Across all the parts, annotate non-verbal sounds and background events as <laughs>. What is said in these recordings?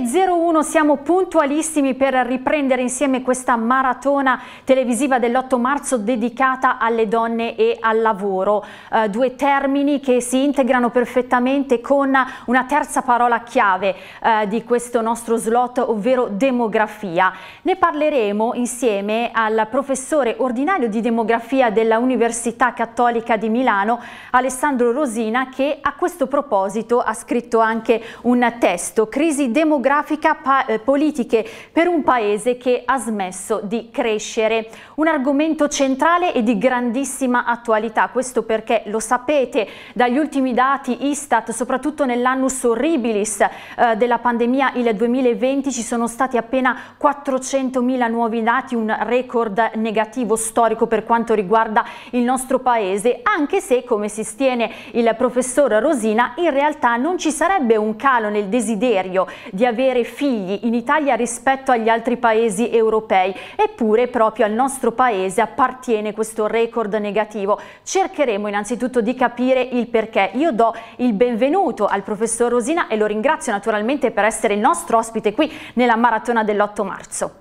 20.01 siamo puntualissimi per riprendere insieme questa maratona televisiva dell'8 marzo dedicata alle donne e al lavoro. Eh, due termini che si integrano perfettamente con una terza parola chiave eh, di questo nostro slot, ovvero demografia. Ne parleremo insieme al professore ordinario di demografia della Università Cattolica di Milano, Alessandro Rosina, che a questo proposito ha scritto anche un testo, Crisi demografica demografica, eh, politiche per un paese che ha smesso di crescere. Un argomento centrale e di grandissima attualità, questo perché lo sapete dagli ultimi dati Istat, soprattutto nell'annus horribilis eh, della pandemia il 2020 ci sono stati appena 400.000 nuovi dati, un record negativo storico per quanto riguarda il nostro paese, anche se come si stiene il professor Rosina in realtà non ci sarebbe un calo nel desiderio di avere avere figli in Italia rispetto agli altri paesi europei, eppure proprio al nostro paese appartiene questo record negativo. Cercheremo innanzitutto di capire il perché. Io do il benvenuto al professor Rosina e lo ringrazio naturalmente per essere il nostro ospite qui nella maratona dell'8 marzo.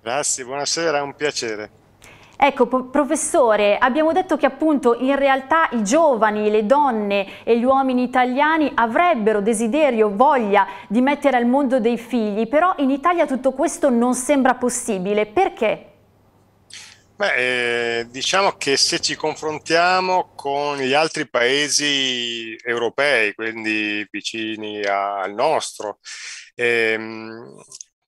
Grazie, buonasera, è un piacere. Ecco, professore, abbiamo detto che appunto in realtà i giovani, le donne e gli uomini italiani avrebbero desiderio, voglia di mettere al mondo dei figli, però in Italia tutto questo non sembra possibile. Perché? Beh, eh, diciamo che se ci confrontiamo con gli altri paesi europei, quindi vicini al nostro, ehm,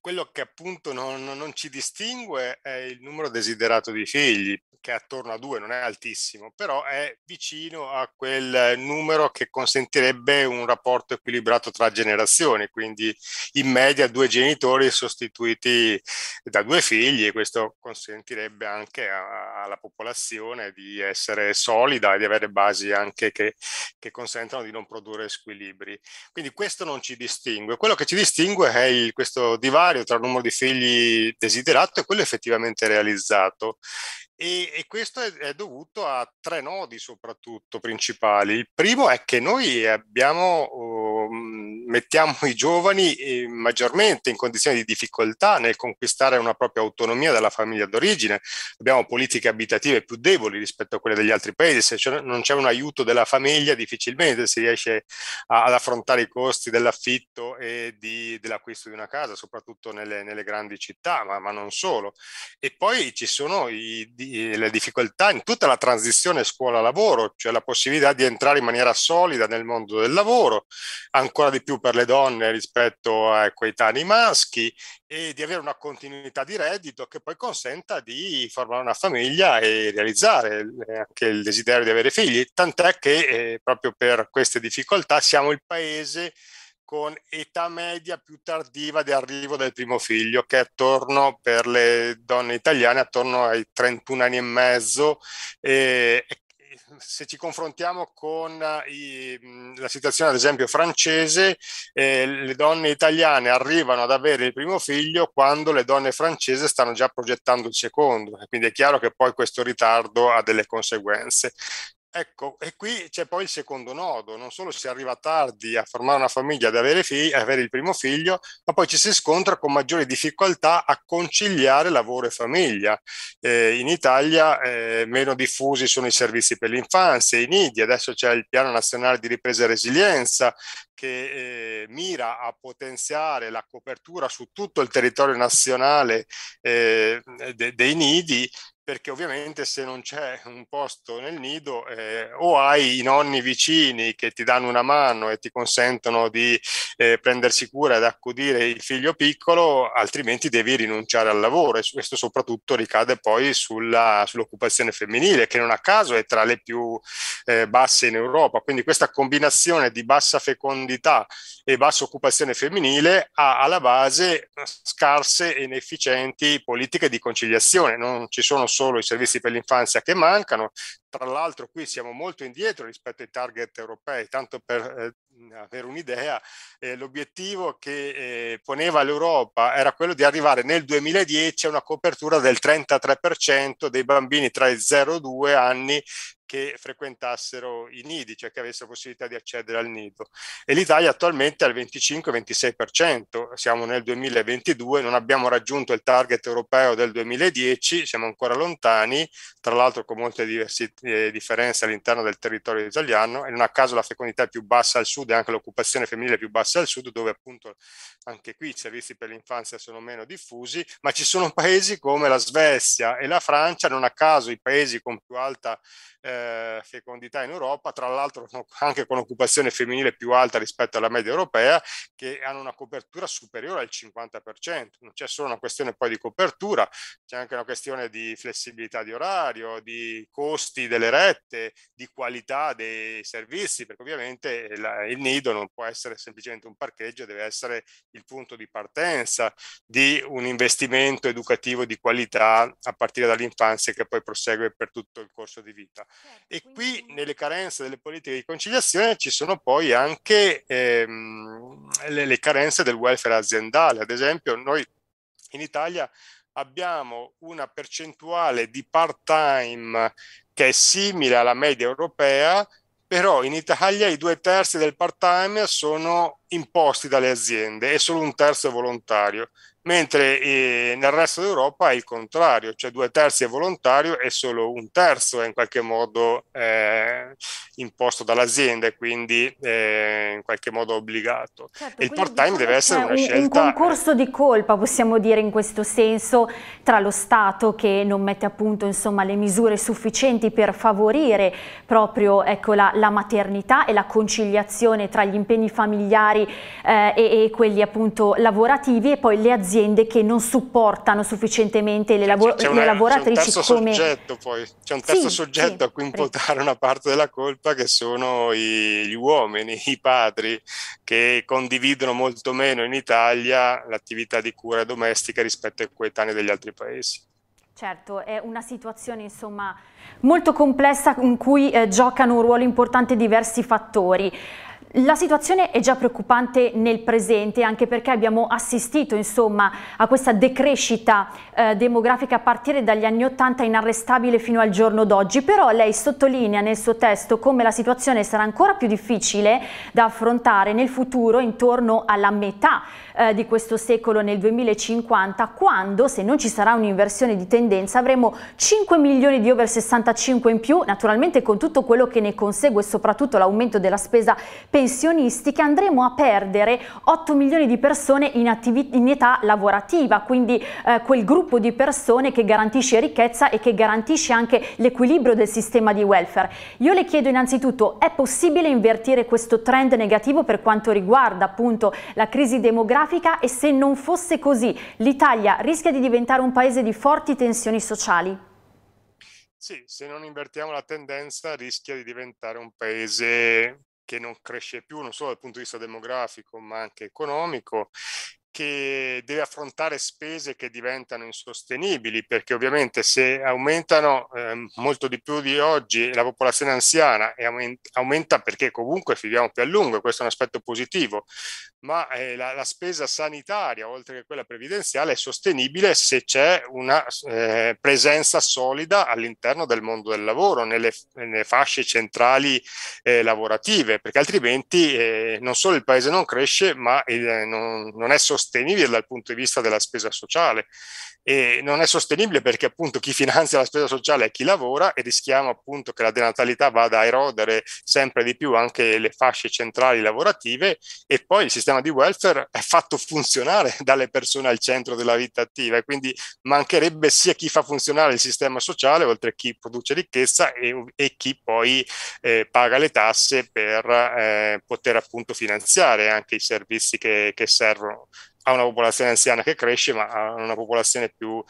quello che appunto non, non ci distingue è il numero desiderato di figli, che è attorno a 2, non è altissimo, però è vicino a quel numero che consentirebbe un rapporto equilibrato tra generazioni, quindi in media due genitori sostituiti da due figli e questo consentirebbe anche a, alla popolazione di essere solida e di avere basi anche che, che consentano di non produrre squilibri. Quindi questo non ci distingue. Quello che ci distingue è il, questo divario tra il numero di figli desiderato e quello effettivamente realizzato. E e, e questo è, è, dovuto a tre nodi soprattutto principali. Il primo è che noi abbiamo um, mettiamo i giovani eh, maggiormente in condizioni di difficoltà nel conquistare una propria autonomia dalla famiglia d'origine. Abbiamo politiche abitative più deboli rispetto a quelle degli altri paesi, se non c'è un aiuto della famiglia difficilmente si riesce ad affrontare i costi dell'affitto e di, dell'acquisto di una casa, soprattutto nelle, nelle grandi città, ma, ma, non solo. E poi ci sono i, di, eh, le difficoltà in tutta la transizione scuola-lavoro, cioè la possibilità di entrare in maniera solida nel mondo del lavoro, ancora di più per le donne rispetto ecco, ai coetanei maschi e di avere una continuità di reddito che poi consenta di formare una famiglia e realizzare eh, anche il desiderio di avere figli, tant'è che eh, proprio per queste difficoltà siamo il paese con età media più tardiva di arrivo del primo figlio, che è attorno per le donne italiane attorno ai 31 anni e mezzo, eh, se ci confrontiamo con eh, i, la situazione ad esempio francese, eh, le donne italiane arrivano ad avere il primo figlio quando le donne francese stanno già progettando il secondo, quindi è chiaro che poi questo ritardo ha delle conseguenze. Ecco, e qui c'è poi il secondo nodo, non solo si arriva tardi a formare una famiglia, ad avere, figli, ad avere il primo figlio, ma poi ci si scontra con maggiori difficoltà a conciliare lavoro e famiglia. Eh, in Italia eh, meno diffusi sono i servizi per l'infanzia, i nidi, adesso c'è il piano nazionale di ripresa e resilienza, che eh, mira a potenziare la copertura su tutto il territorio nazionale eh, de- dei nidi perché ovviamente se non c'è un posto nel nido eh, o hai i nonni vicini che ti danno una mano e ti consentono di eh, prendersi cura ed accudire il figlio piccolo, altrimenti devi rinunciare al lavoro e questo soprattutto ricade poi sulla, sull'occupazione femminile che non a caso è tra le più eh, basse in Europa. Quindi questa combinazione di bassa fecondità profondità e bassa occupazione femminile ha alla base scarse e inefficienti politiche di conciliazione. Non ci sono solo i servizi per l'infanzia che mancano, tra l'altro qui siamo molto indietro rispetto ai target europei, tanto per eh, avere un'idea, eh, l'obiettivo che eh, poneva l'Europa era quello di arrivare nel 2010 a una copertura del 33% dei bambini tra i 0 e 2 anni che frequentassero i nidi, cioè che avessero possibilità di accedere al nido. E l'Italia attualmente è al 25-26%, siamo nel 2022, non abbiamo raggiunto il target europeo del 2010, siamo ancora lontani, tra l'altro con molte diversi, eh, differenze all'interno del territorio italiano e non a caso la fecondità è più bassa al sud e anche l'occupazione femminile è più bassa al sud, dove appunto anche qui i servizi per l'infanzia sono meno diffusi, ma ci sono paesi come la Svezia e la Francia, non a caso i paesi con più alta eh, fecondità in Europa, tra l'altro <laughs> anche con occupazione femminile più alta rispetto alla media europea, che hanno una copertura superiore al 50%. Non c'è solo una questione poi di copertura, c'è anche una questione di flessibilità di orario, di costi delle rette, di qualità dei servizi, perché ovviamente la, il nido non può essere semplicemente un parcheggio, deve essere il punto di partenza di un investimento educativo di qualità a partire dall'infanzia che poi prosegue per tutto il corso di vita. Certo, e qui nelle carenze delle politiche di conciliazione ci sono poi anche ehm, le, le carenze del welfare aziendale. Ad esempio, noi in Italia abbiamo una percentuale di part-time che è simile alla media europea, però in Italia i due terzi del part-time sono imposti dalle aziende e solo un terzo è volontario mentre eh, nel resto d'Europa è il contrario, cioè due terzi è volontario e solo un terzo è in qualche modo eh, imposto dall'azienda e quindi eh, in qualche modo obbligato. Certo, il part time diciamo deve essere una un, scelta. Un concorso di colpa, possiamo dire in questo senso, tra lo Stato che non mette a punto insomma, le misure sufficienti per favorire proprio ecco, la, la, maternità e la conciliazione tra gli impegni familiari eh, e, e quelli appunto lavorativi e poi le aziende aziende che non supportano sufficientemente le, lavo una, le lavoratrici c'è come... Soggetto, poi. C'è un terzo sì, soggetto sì, a cui imputare una parte della colpa che sono i, gli uomini, i padri, che condividono molto meno in Italia l'attività di cura domestica rispetto ai coetanei degli altri paesi. Certo, è una situazione insomma, molto complessa in cui eh, giocano un ruolo importante diversi fattori. La situazione è già preoccupante nel presente anche perché abbiamo assistito insomma, a questa decrescita eh, demografica a partire dagli anni Ottanta inarrestabile fino al giorno d'oggi, però lei sottolinea nel suo testo come la situazione sarà ancora più difficile da affrontare nel futuro intorno alla metà eh, di questo secolo nel 2050 quando se non ci sarà un'inversione di tendenza avremo 5 milioni di over 65 in più naturalmente con tutto quello che ne consegue soprattutto l'aumento della spesa per pensionistiche andremo a perdere 8 milioni di persone in, in età lavorativa, quindi eh, quel gruppo di persone che garantisce ricchezza e che garantisce anche l'equilibrio del sistema di welfare. Io le chiedo innanzitutto, è possibile invertire questo trend negativo per quanto riguarda appunto la crisi demografica e se non fosse così l'Italia rischia di diventare un paese di forti tensioni sociali? Sì, se non invertiamo la tendenza rischia di diventare un paese che non cresce più non solo dal punto di vista demografico ma anche economico che deve affrontare spese che diventano insostenibili, perché ovviamente se aumentano eh, molto di più di oggi la popolazione anziana e aument- aumenta perché comunque viviamo più a lungo, questo è un aspetto positivo, ma eh, la, la, spesa sanitaria, oltre che quella previdenziale, è sostenibile se c'è una eh, presenza solida all'interno del mondo del lavoro, nelle, nelle fasce centrali eh, lavorative, perché altrimenti eh, non solo il paese non cresce, ma eh, non, non è sostenibile sostenibile dal punto di vista della spesa sociale e non è sostenibile perché appunto chi finanzia la spesa sociale è chi lavora e rischiamo appunto che la denatalità vada a erodere sempre di più anche le fasce centrali lavorative e poi il sistema di welfare è fatto funzionare <laughs> dalle persone al centro della vita attiva e quindi mancherebbe sia chi fa funzionare il sistema sociale oltre a chi produce ricchezza e, e chi poi eh, paga le tasse per eh, poter appunto finanziare anche i servizi che, che servono a una popolazione anziana che cresce, ma a una popolazione più,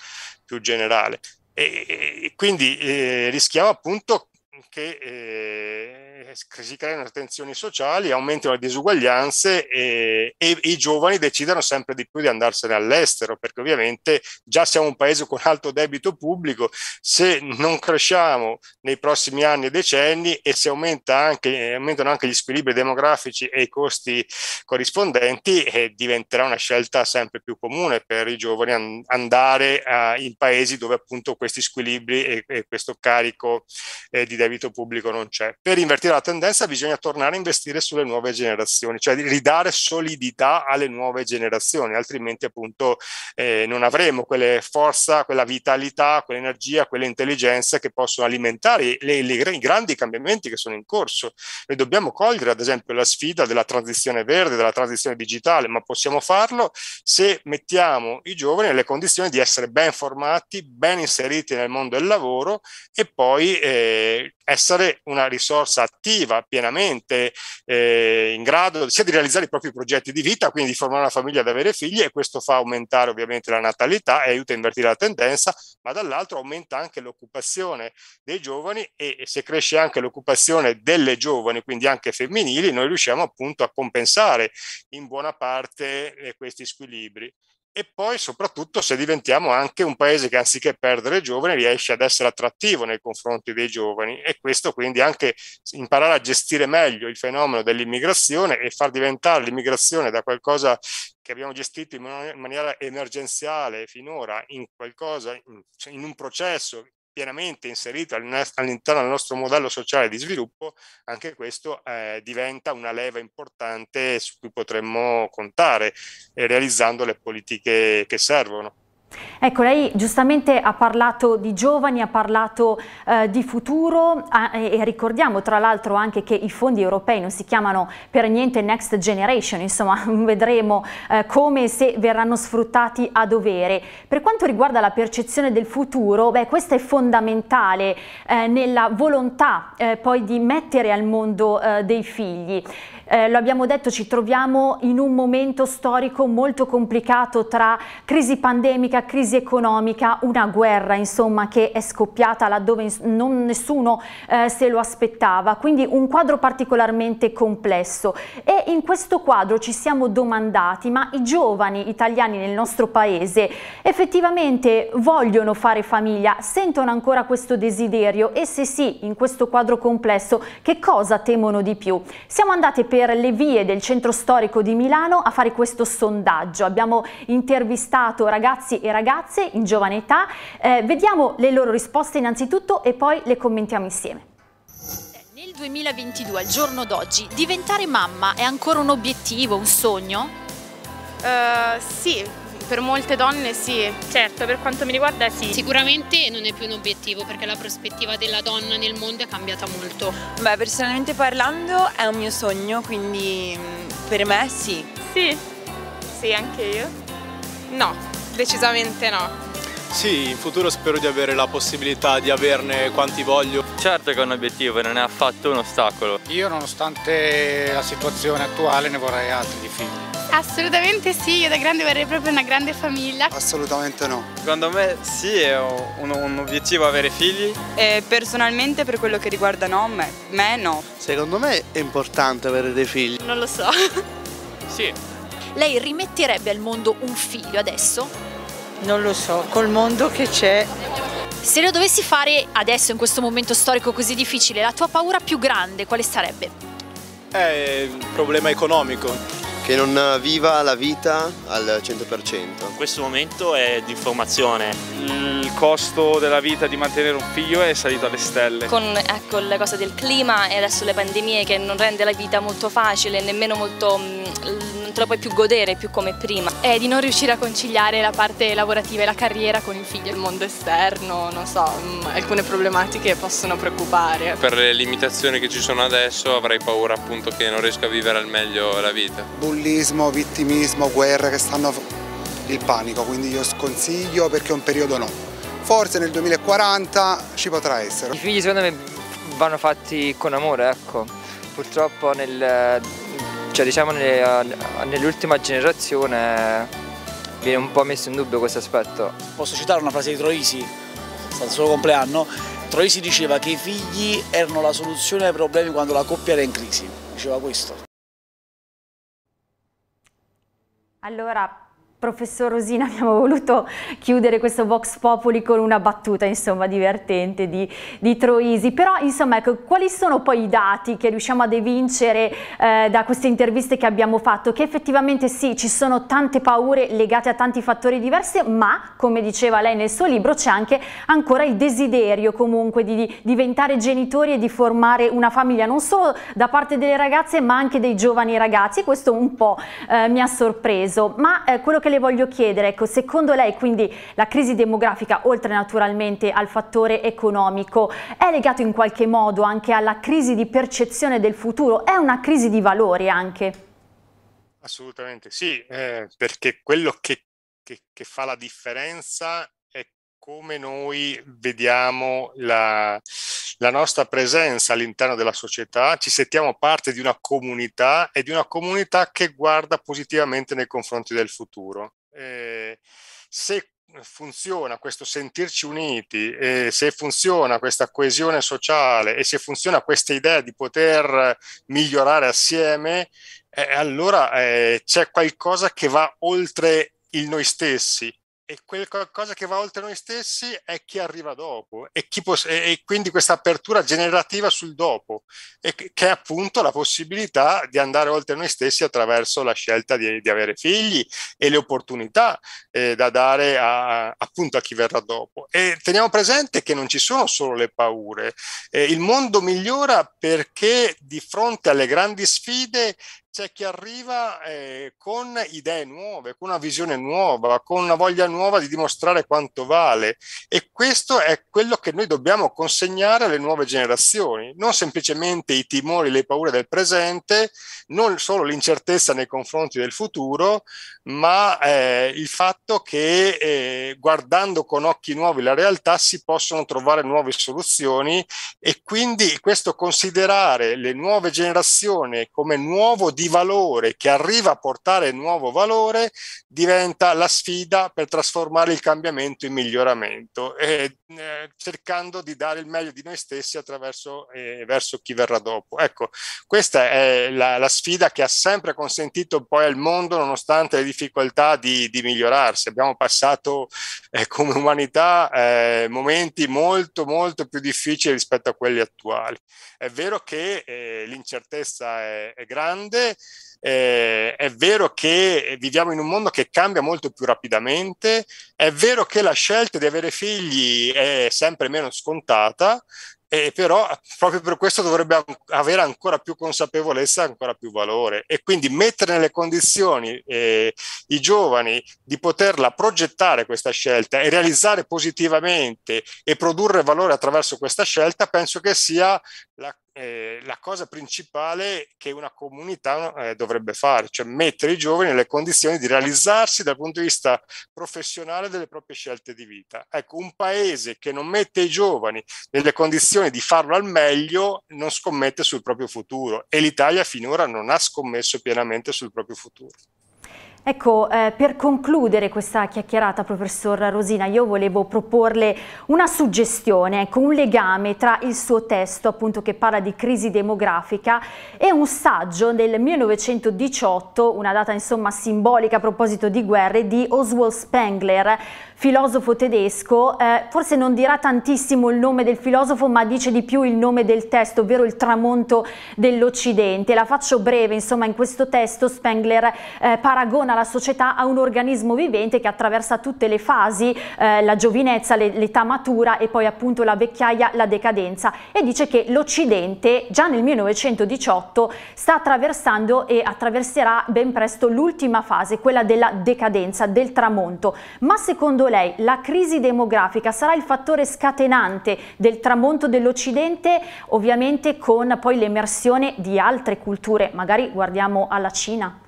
più generale. E, e quindi eh, rischiamo appunto che eh, eh, si creano tensioni sociali, aumentano le disuguaglianze e, e, i giovani decidono sempre di più di andarsene all'estero, perché ovviamente già siamo un paese con alto debito pubblico, se non cresciamo nei prossimi anni e decenni e se aumenta anche, aumentano anche gli squilibri demografici e i costi corrispondenti, eh, diventerà una scelta sempre più comune per i giovani an- andare a, in paesi dove appunto questi squilibri e, e questo carico eh, di debito pubblico non c'è. Per invertire invertire la tendenza bisogna tornare a investire sulle nuove generazioni, cioè ridare solidità alle nuove generazioni, altrimenti appunto eh, non avremo quelle forza, quella vitalità, quell'energia, quell'intelligenza che possono alimentare le, le, i grandi cambiamenti che sono in corso. Noi dobbiamo cogliere ad esempio la sfida della transizione verde, della transizione digitale, ma possiamo farlo se mettiamo i giovani nelle condizioni di essere ben formati, ben inseriti nel mondo del lavoro e poi eh, essere una risorsa attiva, pienamente eh, in grado sia di realizzare i propri progetti di vita, quindi di formare una famiglia, ad avere figli e questo fa aumentare ovviamente la natalità e aiuta a invertire la tendenza, ma dall'altro aumenta anche l'occupazione dei giovani e, e se cresce anche l'occupazione delle giovani, quindi anche femminili, noi riusciamo appunto a compensare in buona parte eh, questi squilibri e poi soprattutto se diventiamo anche un paese che anziché perdere giovani riesce ad essere attrattivo nei confronti dei giovani e questo quindi anche imparare a gestire meglio il fenomeno dell'immigrazione e far diventare l'immigrazione da qualcosa che abbiamo gestito in maniera emergenziale finora in qualcosa, in cioè, un processo pienamente inserito all'interno del nostro modello sociale di sviluppo, anche questo eh, diventa una leva importante su cui potremmo contare, eh, realizzando le politiche che servono. Ecco, lei giustamente ha parlato di giovani, ha parlato eh, di futuro eh, e ricordiamo tra l'altro anche che i fondi europei non si chiamano per niente Next Generation, insomma <laughs> vedremo eh, come se verranno sfruttati a dovere. Per quanto riguarda la percezione del futuro, beh, questa è fondamentale eh, nella volontà eh, poi di mettere al mondo eh, dei figli eh, lo abbiamo detto, ci troviamo in un momento storico molto complicato tra crisi pandemica, crisi economica, una guerra insomma che è scoppiata laddove non nessuno eh, se lo aspettava, quindi un quadro particolarmente complesso e in questo quadro ci siamo domandati ma i giovani italiani nel nostro paese effettivamente vogliono fare famiglia, sentono ancora questo desiderio e se sì in questo quadro complesso che cosa temono di più? Siamo andate per per le vie del centro storico di Milano a fare questo sondaggio. Abbiamo intervistato ragazzi e ragazze in giovane età, eh, vediamo le loro risposte innanzitutto e poi le commentiamo insieme. Nel 2022, al giorno d'oggi, diventare mamma è ancora un obiettivo, un sogno? Uh, sì, per molte donne sì. Certo, per quanto mi riguarda sì. Sicuramente non è più un obiettivo perché la prospettiva della donna nel mondo è cambiata molto. Beh, personalmente parlando è un mio sogno, quindi mm, per me sì. Sì, sì, anche io. No, decisamente no. Sì, in futuro spero di avere la possibilità di averne quanti voglio. Certo che è un obiettivo, e non è affatto un ostacolo. Io nonostante la situazione attuale ne vorrei altri di figli. Assolutamente sì, io da grande vorrei proprio una grande famiglia. Assolutamente no. Secondo me sì, è un, un obiettivo avere figli. E personalmente per quello che riguarda no, me, me no. Secondo me è importante avere dei figli. Non lo so. sì. Lei rimetterebbe al mondo un figlio adesso? non lo so, col mondo che c'è. Se lo dovessi fare adesso, in questo momento storico così difficile, la tua paura più grande quale sarebbe? È eh, il problema economico, che non viva la vita al 100%. In questo momento è di informazione. Il costo della vita di mantenere un figlio è salito alle stelle. Con ecco, la cosa del clima e adesso le pandemie che non rende la vita molto facile, nemmeno molto... Mm, non te la puoi più godere più come prima. È di non riuscire a conciliare la parte lavorativa e la carriera con il figlio. Il mondo esterno, non so, mm, alcune problematiche possono preoccupare. Per le limitazioni che ci sono adesso avrei paura appunto che non riesca a vivere al meglio la vita bullismo, vittimismo, guerre che stanno il panico, quindi io sconsiglio perché un periodo no. Forse nel 2040 ci potrà essere. I figli secondo me vanno fatti con amore, ecco. Purtroppo nel, cioè, diciamo, nell'ultima generazione viene un po' messo in dubbio questo aspetto. Posso citare una frase di Troisi, è stato il suo compleanno. Troisi diceva che i figli erano la soluzione ai problemi quando la coppia era in crisi. Diceva questo. Allora, Professor Rosina, <laughs> abbiamo voluto chiudere questo Vox Populi con una battuta insomma, divertente di, di, Troisi, però insomma, ecco, quali sono poi i dati che riusciamo ad evincere eh, da queste interviste che abbiamo fatto? Che effettivamente sì, ci sono tante paure legate a tanti fattori diversi, ma come diceva lei nel suo libro c'è anche ancora il desiderio comunque di, di diventare genitori e di formare una famiglia, non solo da parte delle ragazze ma anche dei giovani ragazzi, questo un po' eh, mi ha sorpreso, ma eh, quello che le voglio chiedere, ecco, secondo lei quindi la crisi demografica, oltre naturalmente al fattore economico, è legato in qualche modo anche alla crisi di percezione del futuro? È una crisi di valori anche? Assolutamente sì, eh, perché quello che, che, che fa la differenza come noi vediamo la, la nostra presenza all'interno della società, ci sentiamo parte di una comunità e di una comunità che guarda positivamente nei confronti del futuro. Eh, se funziona questo sentirci uniti, eh, se funziona questa coesione sociale e se funziona questa idea di poter migliorare assieme, eh, allora eh, c'è qualcosa che va oltre il noi stessi e quel qualcosa che va oltre noi stessi è chi arriva dopo e, chi poss- e quindi questa apertura generativa sul dopo, e che è appunto la possibilità di andare oltre noi stessi attraverso la scelta di, di avere figli e le opportunità eh, da dare a, appunto a chi verrà dopo. E teniamo presente che non ci sono solo le paure, eh, il mondo migliora perché di fronte alle grandi sfide c'è chi arriva eh, con idee nuove, con una visione nuova, con una voglia nuova di dimostrare quanto vale e questo è quello che noi dobbiamo consegnare alle nuove generazioni, non semplicemente i timori, le paure del presente, non solo l'incertezza nei confronti del futuro, ma eh, il fatto che eh, guardando con occhi nuovi la realtà si possono trovare nuove soluzioni e quindi questo considerare le nuove generazioni come nuovo di valore che arriva a portare nuovo valore diventa la sfida per trasformare il cambiamento in miglioramento, e, eh, cercando di dare il meglio di noi stessi attraverso eh, verso chi verrà dopo. Ecco, questa è la, la, sfida che ha sempre consentito poi al mondo, nonostante le difficoltà, di, di migliorarsi. Abbiamo passato eh, come umanità eh, momenti molto, molto più difficili rispetto a quelli attuali. È vero che eh, l'incertezza è, è grande, eh, è vero che viviamo in un mondo che cambia molto più rapidamente, è vero che la scelta di avere figli è sempre meno scontata, e però proprio per questo dovrebbe avere ancora più consapevolezza, ancora più valore e quindi mettere nelle condizioni eh, i giovani di poterla progettare questa scelta e realizzare positivamente e produrre valore attraverso questa scelta, penso che sia la eh, la cosa principale che una comunità eh, dovrebbe fare, cioè mettere i giovani nelle condizioni di realizzarsi dal punto di vista professionale delle proprie scelte di vita. Ecco, un paese che non mette i giovani nelle condizioni di farlo al meglio non scommette sul proprio futuro e l'Italia finora non ha scommesso pienamente sul proprio futuro. Ecco, eh, per concludere questa chiacchierata, professor Rosina, io volevo proporle una suggestione, ecco, un legame tra il suo testo, appunto, che parla di crisi demografica, e un saggio del 1918, una data insomma simbolica a proposito di guerre, di Oswald Spengler filosofo tedesco, eh, forse non dirà tantissimo il nome del filosofo ma dice di più il nome del testo, ovvero il tramonto dell'Occidente. La faccio breve, insomma in questo testo Spengler eh, paragona la società a un organismo vivente che attraversa tutte le fasi, eh, la giovinezza, l'età matura e poi appunto la vecchiaia, la decadenza e dice che l'Occidente già nel 1918 sta attraversando e attraverserà ben presto l'ultima fase, quella della decadenza, del tramonto. Ma secondo lei la crisi demografica sarà il fattore scatenante del tramonto dell'Occidente, ovviamente con poi l'emersione di altre culture, magari guardiamo alla Cina?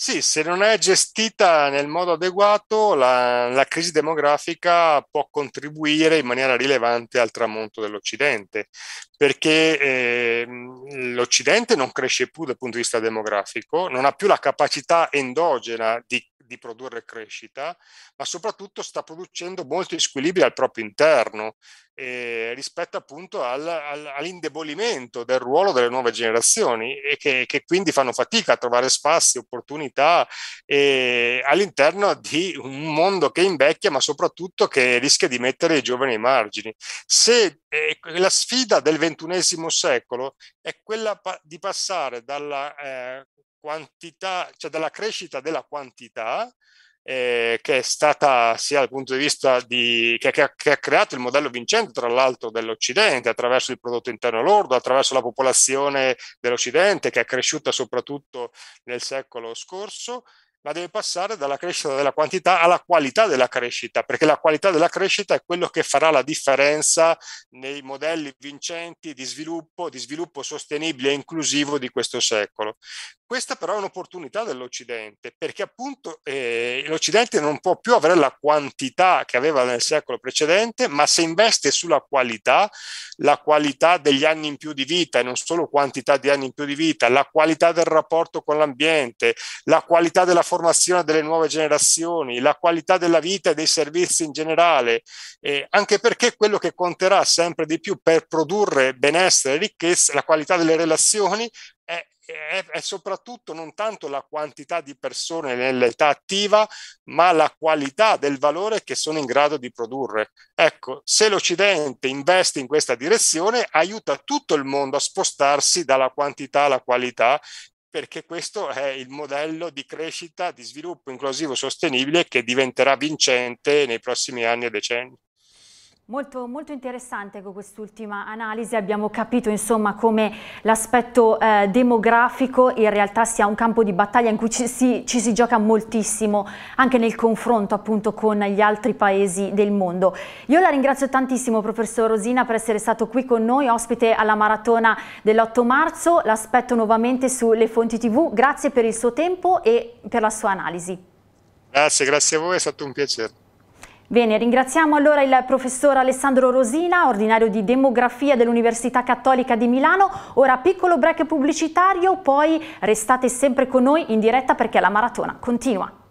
Sì, se non è gestita nel modo adeguato, la, la, crisi demografica può contribuire in maniera rilevante al tramonto dell'Occidente, perché eh, l'Occidente non cresce più dal punto di vista demografico, non ha più la capacità endogena di di produrre crescita, ma soprattutto sta producendo molti squilibri al proprio interno eh, rispetto appunto al, al, all'indebolimento del ruolo delle nuove generazioni e che, che, quindi fanno fatica a trovare spazi, opportunità eh, all'interno di un mondo che invecchia, ma soprattutto che rischia di mettere i giovani ai margini. Se eh, la sfida del ventunesimo secolo è quella pa- di passare dalla eh, quantità, cioè dalla crescita della quantità eh, che è stata sia dal punto di vista di, che, che, che ha creato il modello vincente tra l'altro dell'Occidente attraverso il prodotto interno lordo, attraverso la popolazione dell'Occidente che è cresciuta soprattutto nel secolo scorso ma deve passare dalla crescita della quantità alla qualità della crescita, perché la qualità della crescita è quello che farà la differenza nei modelli vincenti di sviluppo, di sviluppo sostenibile e inclusivo di questo secolo. Questa però è un'opportunità dell'Occidente, perché appunto eh, l'Occidente non può più avere la quantità che aveva nel secolo precedente, ma se investe sulla qualità, la qualità degli anni in più di vita, e non solo quantità di anni in più di vita, la qualità del rapporto con l'ambiente, la qualità della formazione, formazione delle nuove generazioni, la qualità della vita e dei servizi in generale, eh, anche perché quello che conterà sempre di più per produrre benessere e ricchezza, la qualità delle relazioni è, è, è soprattutto non tanto la quantità di persone nell'età attiva, ma la qualità del valore che sono in grado di produrre. Ecco, se l'Occidente investe in questa direzione, aiuta tutto il mondo a spostarsi dalla quantità alla qualità perché questo è il modello di crescita, di sviluppo inclusivo sostenibile che diventerà vincente nei prossimi anni e decenni. Molto, molto, interessante con quest'ultima analisi, abbiamo capito insomma come l'aspetto eh, demografico in realtà sia un campo di battaglia in cui ci si, ci si, gioca moltissimo anche nel confronto appunto con gli altri paesi del mondo. Io la ringrazio tantissimo professor Rosina per essere stato qui con noi, ospite alla maratona dell'8 marzo, l'aspetto nuovamente sulle fonti tv, grazie per il suo tempo e per la sua analisi. Grazie, grazie a voi, è stato un piacere. Bene, ringraziamo allora il professor Alessandro Rosina, ordinario di demografia dell'Università Cattolica di Milano. Ora piccolo break pubblicitario, poi restate sempre con noi in diretta perché la maratona continua.